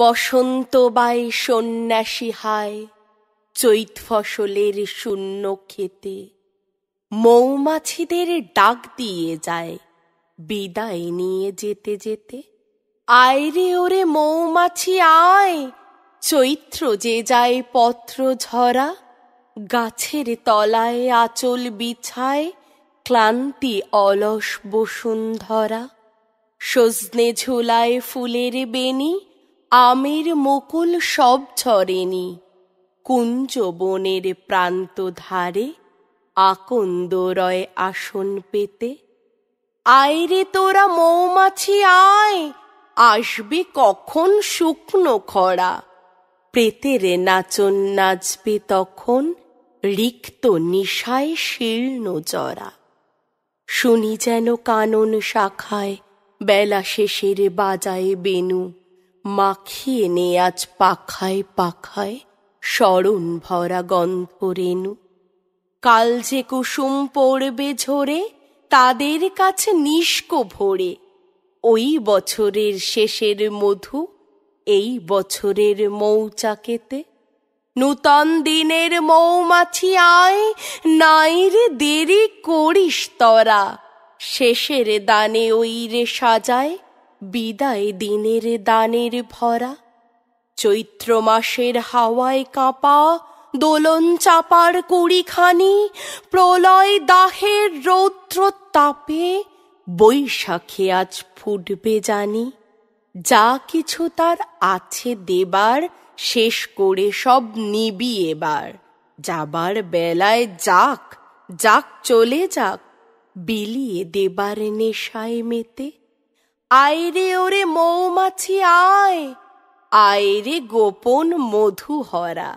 বসন্ত by সন্ন্যাসী হায় চৈত ফসলের শূন্য খেতে মৌমাছিদের ডাক দিয়ে যায় বিদায় নিয়ে যেতে যেতে আয় রে ওরে মৌমাছি আয় চৈত্র যে যায় পত্র ঝরা গাছের তলায় আচল বিছায় ক্লান্তি অলস বসুন্ধরা সজনে ঝোলায় ফুলের বেনি আমের মুকুল সব ঝরেনি কুঞ্জ বনের প্রান্ত ধারে আকন্দরয় আসন পেতে আয়রে তোরা মৌমাছি আয় আসবে কখন শুকনো খরা প্রেতের নাচন নাচবে তখন রিক্ত নিশায় শীর্ণ জরা শুনি যেন কানন শাখায় বেলা শেষের বাজায় বেনু মাখিয়ে নে আজ পাখায় পাখায় স্মরণ ভরা গন্ধ রেণু কাল যে কুসুম পড়বে ঝরে তাদের কাছে নিষ্ক ভরে ওই বছরের শেষের মধু এই বছরের মৌচাকেতে নূতন দিনের মৌমাছি আয় নাইর দেরি করিস তরা শেষের দানে ওই রে সাজায় বিদায় দিনের দানের ভরা চৈত্র মাসের হাওয়ায় কাঁপা দোলন চাপার কুড়িখানি প্রলয় দাহের রৌদ্র তাপে বৈশাখে আজ ফুটবে জানি যা কিছু তার আছে দেবার শেষ করে সব নিবি এবার যাবার বেলায় যাক যাক চলে যাক বিলিয়ে দেবার নেশায় মেতে আইরে ওরে মৌমাছি আয় আইরে গোপন মধু হরা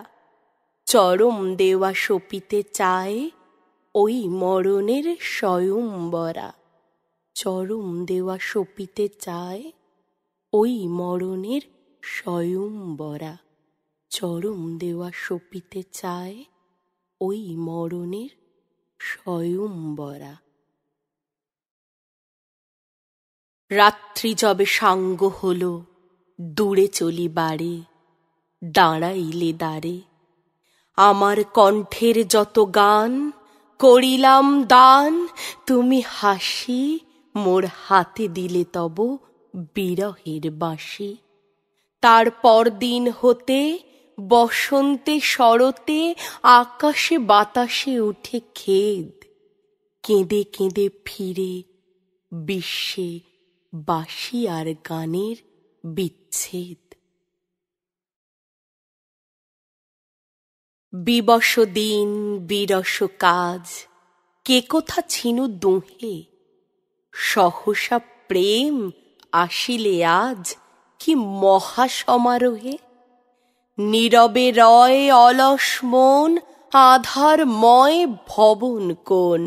চরম দেওয়া সপিতে চায় ওই মরণের স্বয়ম্বরা চরম দেওয়া সপিতে চায় ওই মরণের স্বয়ম্বরা চরম দেওয়া সপিতে চায় ওই মরণের স্বয়ম্বরা রাত্রি যবে সাঙ্গ হল দূরে চলি বাড়ে দাঁড়াইলে দাঁড়ে আমার কণ্ঠের যত গান করিলাম দান তুমি হাসি মোর হাতে দিলে তব বিরহের বাঁশি তারপর দিন হতে বসন্তে শরতে আকাশে বাতাসে উঠে খেদ কেঁদে কেঁদে ফিরে বিশ্বে বাঁশি আর গানের বিচ্ছেদ বিবস দিন বিরস কাজ কে কোথা ছিনু দুহে সহসা প্রেম আসিলে আজ কি মহা সমারোহে নীরবে রয় অলস মন আধারময় ভবন কোন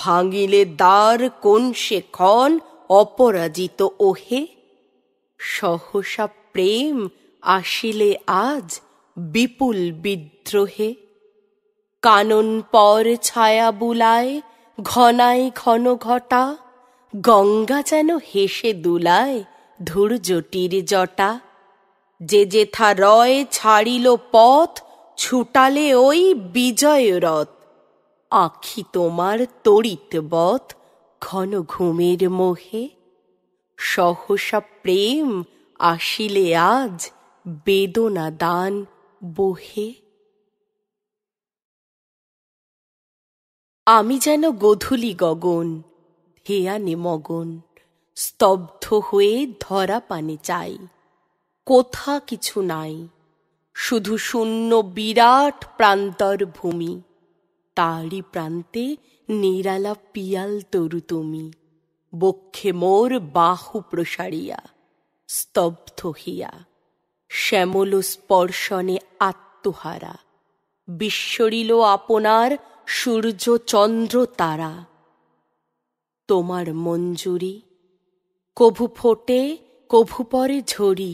ভাঙিলে দ্বার কোন সে ক্ষণ অপরাজিত ওহে সহসা প্রেম আসিলে আজ বিপুল বিদ্রোহে কানন পর ছায়া বুলায় ঘনায় ঘন ঘটা গঙ্গা যেন হেসে দুলায় ধূর্যটির জটা যে যেথা রয় ছাড়িল পথ ছুটালে ওই বিজয় রথ আখি তোমার তড়িত বথ ঘন ঘুমের মোহে সহসা প্রেম আসিলে আজ বেদনা দান বহে আমি যেন গধুলি গগন ধেয়ানে মগন স্তব্ধ হয়ে ধরা পানে চাই কোথা কিছু নাই শুধু শূন্য বিরাট প্রান্তর ভূমি তারই প্রান্তে নিরালা পিয়াল তরু তুমি বক্ষে মোর বাহু প্রসারিয়া স্তব্ধ হিয়া শ্যামল স্পর্শনে আত্মহারা বিশ্বরিল আপনার সূর্য চন্দ্র তারা তোমার মঞ্জুরি কভু ফোটে কভু পরে ঝরি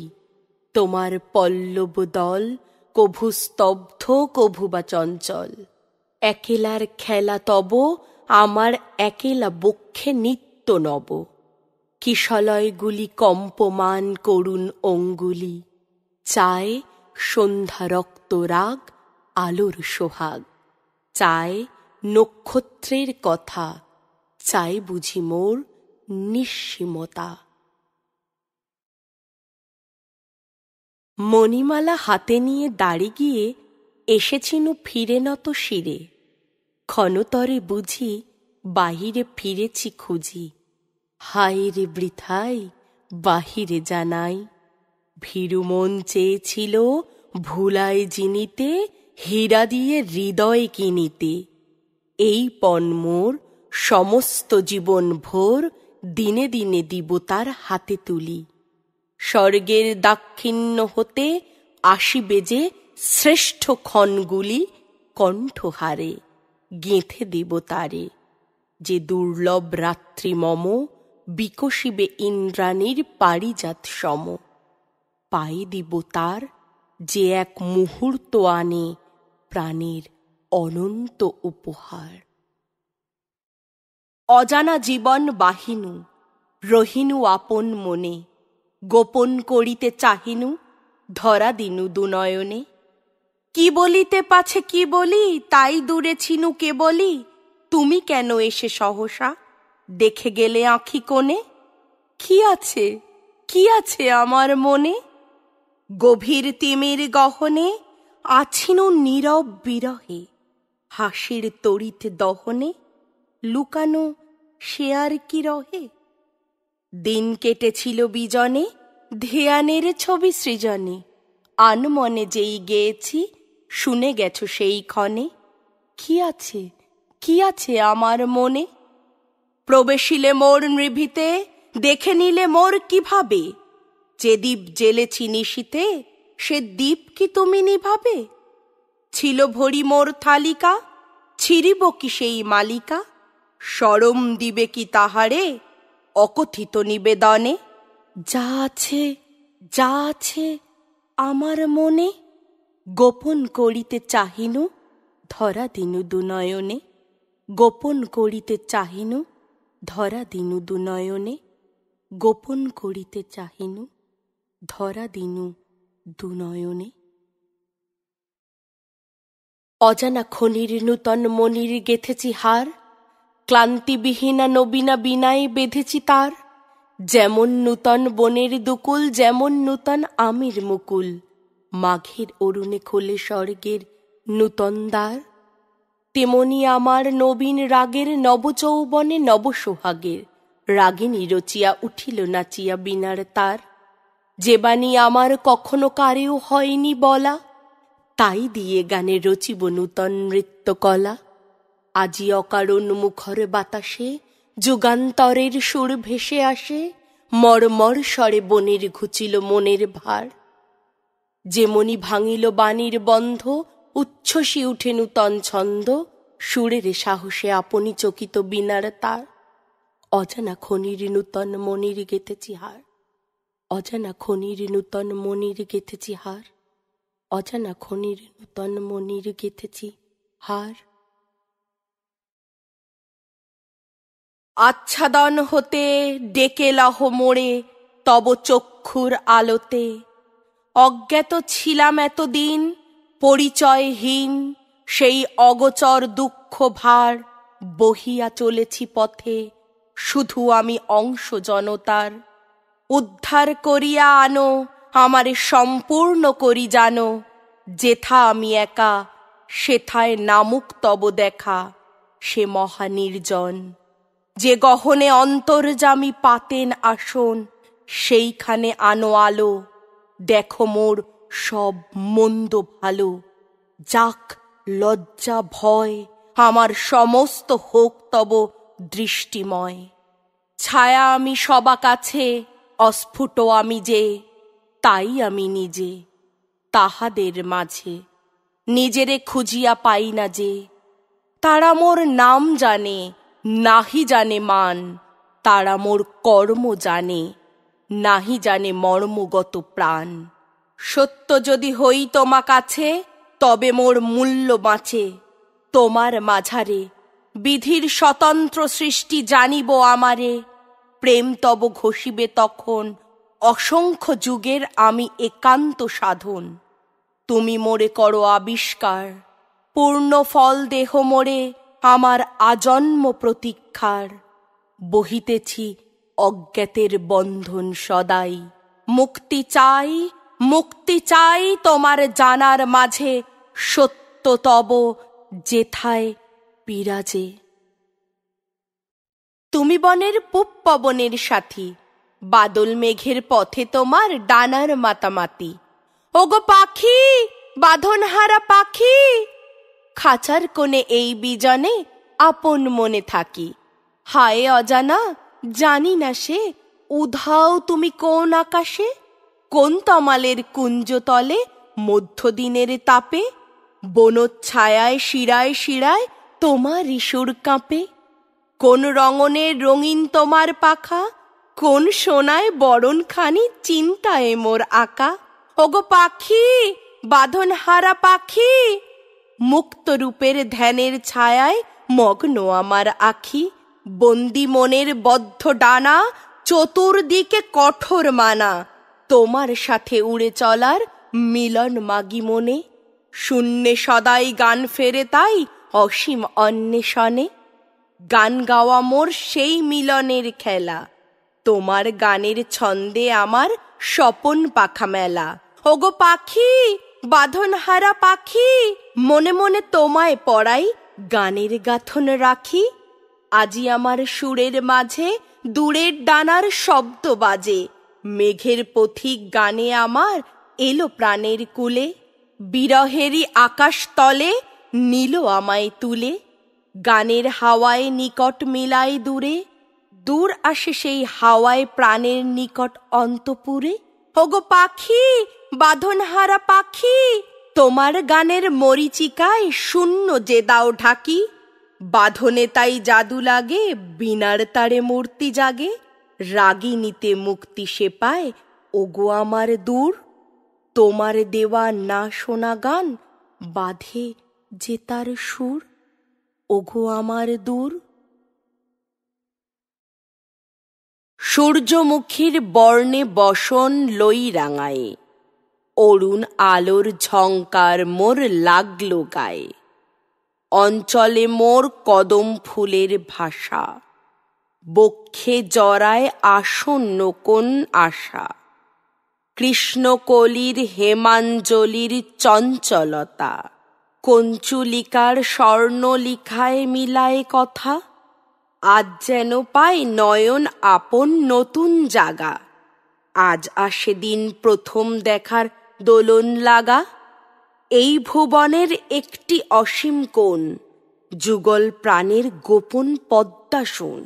তোমার পল্লব দল কভু স্তব্ধ কভু বা চঞ্চল একেলার খেলা তব আমার একেলা বক্ষে নিত্য নব কিশলয়গুলি কম্পমান করুণ অঙ্গুলি চায় সন্ধ্যা রক্ত রাগ আলোর সোহাগ চায় নক্ষত্রের কথা চাই বুঝি মোর নিঃসীমতা মণিমালা হাতে নিয়ে দাঁড়ি গিয়ে এসেছিনু ফিরে নত শিরে ক্ষণতরে বুঝি বাহিরে ফিরেছি খুঁজি হায় রে বৃথাই বাহিরে জানাই ভীরু মন চেয়েছিল ভুলায় জিনিতে হীরা দিয়ে হৃদয় কিনিতে এই মোর সমস্ত জীবন ভোর দিনে দিনে দিব তার হাতে তুলি স্বর্গের দাক্ষিণ্য হতে আসিবে যে শ্রেষ্ঠ ক্ষণগুলি কণ্ঠহারে গেঁথে দেব তারে যে দুর্লভ রাত্রি মম বিকশিবে ইন্দ্রাণীর পারিজাত সম পাই দিব তার যে এক মুহূর্ত আনে প্রাণের অনন্ত উপহার অজানা জীবন বাহিনু রহিনু আপন মনে গোপন করিতে চাহিনু ধরা দিনু দুনয়নে কি বলিতে পাছে কি বলি তাই দূরে ছিনু কে বলি তুমি কেন এসে সহসা দেখে গেলে আঁখি কোণে কি আছে কি আছে আমার মনে গভীর তিমির গহনে আছিনু নীরব বিরহে হাসির তরিত দহনে লুকানো সে আর কি রহে দিন কেটেছিল বিজনে ধেয়ানের ছবি সৃজনে আনমনে যেই গেয়েছি শুনে গেছ সেই ক্ষণে কি আছে কি আছে আমার মনে প্রবেশিলে মোর নৃভিতে দেখে নিলে মোর কিভাবে যে দ্বীপ জেলেছি নিশীতে সে দ্বীপ কি তুমি নিভাবে ছিল ভরি মোর থালিকা ছিড়িব কি সেই মালিকা সরম দিবে কি তাহারে অকথিত নিবেদনে যা আছে যা আছে আমার মনে গোপন করিতে চাহিনু ধরা দিনু দুনয়নে গোপন করিতে চাহিনু ধরা দিনু দুনয়নে গোপন করিতে চাহিনু ধরা দিনু দুনয়নে অজানা খনির নূতন মনির গেথেছি হার ক্লান্তিবিহীনা নবীনা বিনায় বেঁধেছি তার যেমন নূতন বনের দুকুল যেমন নূতন আমির মুকুল মাঘের অরুণে খোলে স্বর্গের নূতন দ্বার তেমনি আমার নবীন রাগের নবচৌবনে নবসোহাগের রাগিনী রচিয়া উঠিল নাচিয়া বিনার তার যে বাণী আমার কখনো কারেও হয়নি বলা তাই দিয়ে গানে রচিব নূতন নৃত্যকলা আজি অকারণ মুখর বাতাসে যুগান্তরের সুর ভেসে আসে মরমর স্বরে বনের ঘুচিল মনের ভার যেমনি ভাঙিল বাণীর বন্ধ উচ্ছ্বসি উঠে নূতন ছন্দ সুরের সাহসে আপনি চকিত বিনার তার অজানা খনির নূতন মনির গেতেছি হার অজানা খনির নূতন মনির গেথেছি হার অজানা খনির নূতন মনির গেথেছি হার আচ্ছাদন হতে ডেকে লহ মোড়ে তব চক্ষুর আলোতে অজ্ঞাত ছিলাম এতদিন পরিচয়হীন সেই অগচর দুঃখ ভার বহিয়া চলেছি পথে শুধু আমি অংশ জনতার উদ্ধার করিয়া আনো আমারে সম্পূর্ণ করি জানো যেথা আমি একা সেথায় নামুক তব দেখা সে মহানির্জন যে গহনে অন্তর্জামি পাতেন আসন সেইখানে আনো আলো দেখো মোর সব মন্দ ভালো যাক লজ্জা ভয় আমার সমস্ত হোক তব দৃষ্টিময় ছায়া আমি সবা কাছে অস্ফুট আমি যে তাই আমি নিজে তাহাদের মাঝে নিজেরে খুঁজিয়া পাই না যে তারা মোর নাম জানে নাহি জানে মান তারা মোর কর্ম জানে নাহি জানে মর্মগত প্রাণ সত্য যদি হই তোমা কাছে তবে মোর মূল্য বাঁচে তোমার মাঝারে বিধির স্বতন্ত্র সৃষ্টি জানিব আমারে প্রেম তব ঘষিবে তখন অসংখ্য যুগের আমি একান্ত সাধন তুমি মোরে করো আবিষ্কার পূর্ণ ফল দেহ মোরে আমার আজন্ম প্রতীক্ষার বহিতেছি অজ্ঞাতের বন্ধন সদাই মুক্তি চাই মুক্তি চাই তোমার জানার মাঝে সত্য তব যেথায় বিরাজে তুমি বনের পূপ পবনের সাথী বাদল মেঘের পথে তোমার ডানার মাতামাতি ওগো পাখি বাঁধনহারা পাখি খাঁচার কোণে এই বিজনে আপন মনে থাকি হায় অজানা জানি না সে উধাও তুমি কোন আকাশে কোন তমালের কুঞ্জতলে মধ্যদিনের তাপে ছায়ায় শিরায় শিরায় তোমার ইসুর কাঁপে কোন রঙনের রঙিন তোমার পাখা কোন সোনায় বরণখানি চিন্তায় মোর আঁকা ওগো পাখি বাঁধনহারা পাখি মুক্ত রূপের ধ্যানের ছায়ায় মগ্ন আমার আখি বন্দি মনের বদ্ধ ডানা চতুর্দিকে কঠোর মানা তোমার সাথে উড়ে চলার মিলন মাগি মনে শূন্যে সদাই গান ফেরে তাই অসীম অন্বেষণে গান গাওয়া মোর সেই মিলনের খেলা তোমার গানের ছন্দে আমার স্বপন পাখা মেলা ওগো পাখি বাঁধনহারা পাখি মনে মনে তোমায় পড়াই গানের গাথন রাখি আজি আমার সুরের মাঝে দূরের ডানার শব্দ বাজে মেঘের পথিক গানে আমার এলো প্রাণের কুলে বিরহেরই আকাশ তলে নীল আমায় তুলে গানের হাওয়ায় নিকট মিলায় দূরে দূর আসে সেই হাওয়ায় প্রাণের নিকট অন্তপুরে হগো পাখি বাঁধনহারা পাখি তোমার গানের মরিচিকায় শূন্য যে দাও ঢাকি বাঁধনে তাই জাদু লাগে বিনার তারে মূর্তি জাগে রাগিনীতে মুক্তি সে পায় ওগো আমার দূর তোমার দেওয়া না শোনা গান বাঁধে যে তার সুর ওগো আমার দূর সূর্যমুখীর বর্ণে বসন লই রাঙায় অরুণ আলোর ঝঙ্কার মোর লাগলো গায়ে অঞ্চলে মোর কদম ফুলের ভাষা বক্ষে জড়ায় আসন্ন কোন আশা কৃষ্ণকলির হেমাঞ্জলির চঞ্চলতা কঞ্চুলিকার স্বর্ণলিখায় মিলায় কথা আজ যেন পায় নয়ন আপন নতুন জাগা আজ আসে দিন প্রথম দেখার দোলন লাগা এই ভুবনের একটি অসীম কোণ যুগল প্রাণের গোপন পদ্মা শুন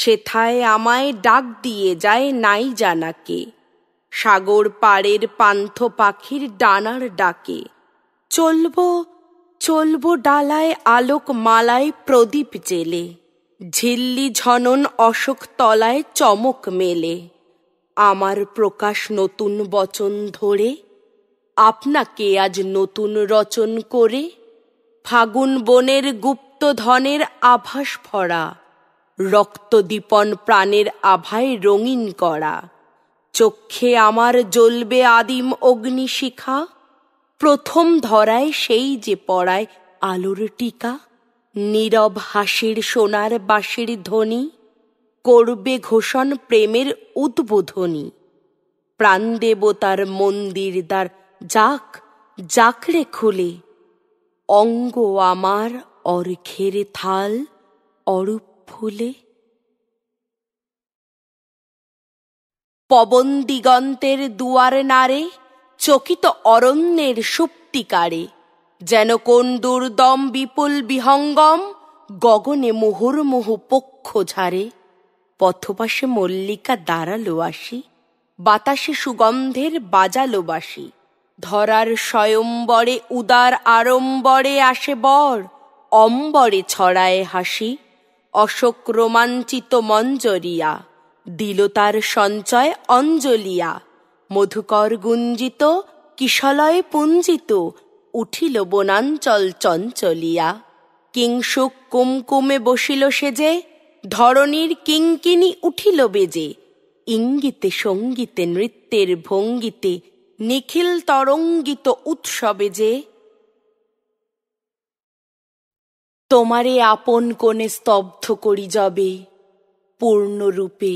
সেথায় আমায় ডাক দিয়ে যায় নাই জানাকে সাগর পাড়ের পান্থ পাখির ডানার ডাকে চলব চলব ডালায় আলোক মালায় প্রদীপ জেলে ঝিল্লি ঝনন অশোক তলায় চমক মেলে আমার প্রকাশ নতুন বচন ধরে আপনাকে আজ নতুন রচন করে ফাগুন বনের গুপ্ত ধনের আভাস ভরা রক্তদীপন প্রাণের আভায় রঙিন করা চক্ষে আমার জ্বলবে আদিম অগ্নিশিখা প্রথম ধরায় সেই যে পড়ায় আলোর টিকা নীরব হাসির সোনার বাঁশির ধ্বনি করবে ঘোষণ প্রেমের উদ্বোধনী প্রাণ দেবতার মন্দির দ্বার যাক জাকড়ে খুলে অঙ্গ আমার অর্ঘের থাল অরূপ ফুলে পবন দিগন্তের দুয়ার নারে চকিত অরণ্যের সুপ্তিকারে যেন কোন দুর্দম বিপুল বিহঙ্গম গগনে মুহুর্মুহ পক্ষ ঝাড়ে পথপাশে মল্লিকা দাঁড়ালো আসি বাতাসে সুগন্ধের বাজালো বাসি ধরার স্বয়ম্বরে উদার আড়ম্বরে আসে বর অম্বরে ছড়ায় হাসি অশোক রোমাঞ্চিত মঞ্জরিয়া দিল তার সঞ্চয় অঞ্জলিয়া মধুকর গুঞ্জিত কিশলয়ে পুঞ্জিত উঠিল বনাঞ্চল চঞ্চলিয়া কিংসুক কুমকুমে বসিল সেজে ধরণীর কিঙ্কিনী উঠিল বেজে ইঙ্গিতে সঙ্গীতে নৃত্যের ভঙ্গিতে নিখিল তরঙ্গিত উৎসবে যে তোমারে আপন কোণে স্তব্ধ করি যাবে পূর্ণরূপে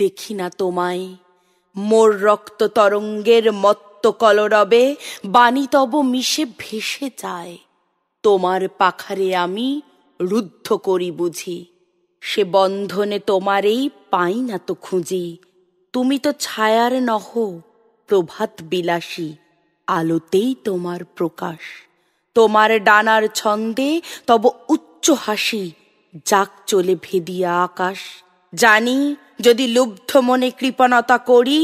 দেখি না তোমায় মোর রক্ত তরঙ্গের মত্ত কলরবে বাণীতব মিশে ভেসে যায় তোমার পাখারে আমি রুদ্ধ করি বুঝি সে বন্ধনে তোমারেই পাই না তো খুঁজি তুমি তো ছায়ার নহ প্রভাত বিলাসী আলোতেই তোমার প্রকাশ তোমার ডানার ছন্দে তব উচ্চ হাসি যাক চলে ভেদিয়া আকাশ জানি যদি লুব্ধ মনে কৃপণতা করি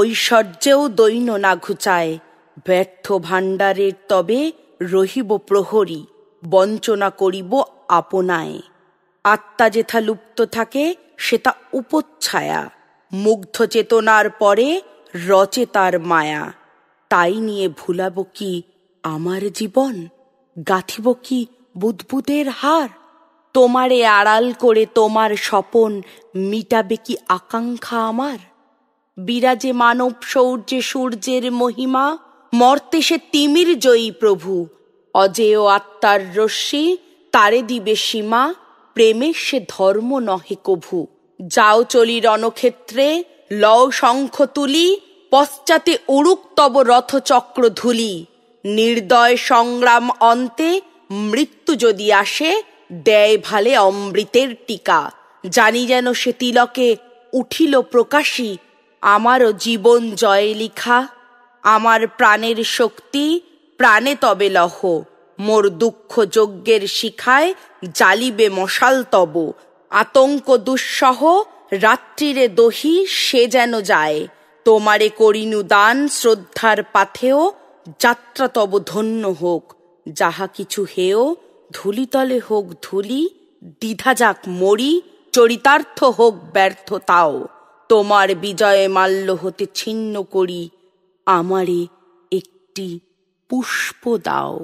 ঐশ্বর্যেও দৈন না ঘুচায় ব্যর্থ ভাণ্ডারের তবে রহিব প্রহরী বঞ্চনা করিব আপনায় আত্মা যেথা লুপ্ত থাকে সেটা উপচ্ছায়া মুগ্ধ চেতনার পরে রচে তার মায়া তাই নিয়ে ভুলাব কি আমার জীবন গাঁথিব কি বুদবুদের হার তোমারে আড়াল করে তোমার স্বপন মিটাবে কি আকাঙ্ক্ষা আমার বিরাজে মানব সৌর্যে সূর্যের মহিমা মর্তে সে তিমির জয়ী প্রভু অজেয় আত্মার রশ্মি তারে দিবে সীমা প্রেমের সে ধর্ম নহে কভু যাও চলি রণক্ষেত্রে লও শঙ্খ তুলি পশ্চাতে উড়ুক তব রথচক্র ধুলি নির্দয় সংগ্রাম অন্তে মৃত্যু যদি আসে দেয় ভালে অমৃতের টিকা জানি যেন সে তিলকে উঠিল প্রকাশী আমারও জীবন জয় লিখা আমার প্রাণের শক্তি প্রাণে তবে লহ মোর দুঃখ যজ্ঞের শিখায় জালিবে মশাল তব আতঙ্ক দুঃসহ রাত্রিরে দহি সে যেন যায় তোমারে করিনু দান শ্রদ্ধার পাথেও যাত্রা তব ধন্য হোক যাহা কিছু হেও ধুলিতলে হোক ধুলি দ্বিধা যাক মরি চরিতার্থ হোক ব্যর্থ তাও তোমার বিজয়ে মাল্য হতে ছিন্ন করি আমারে একটি পুষ্প দাও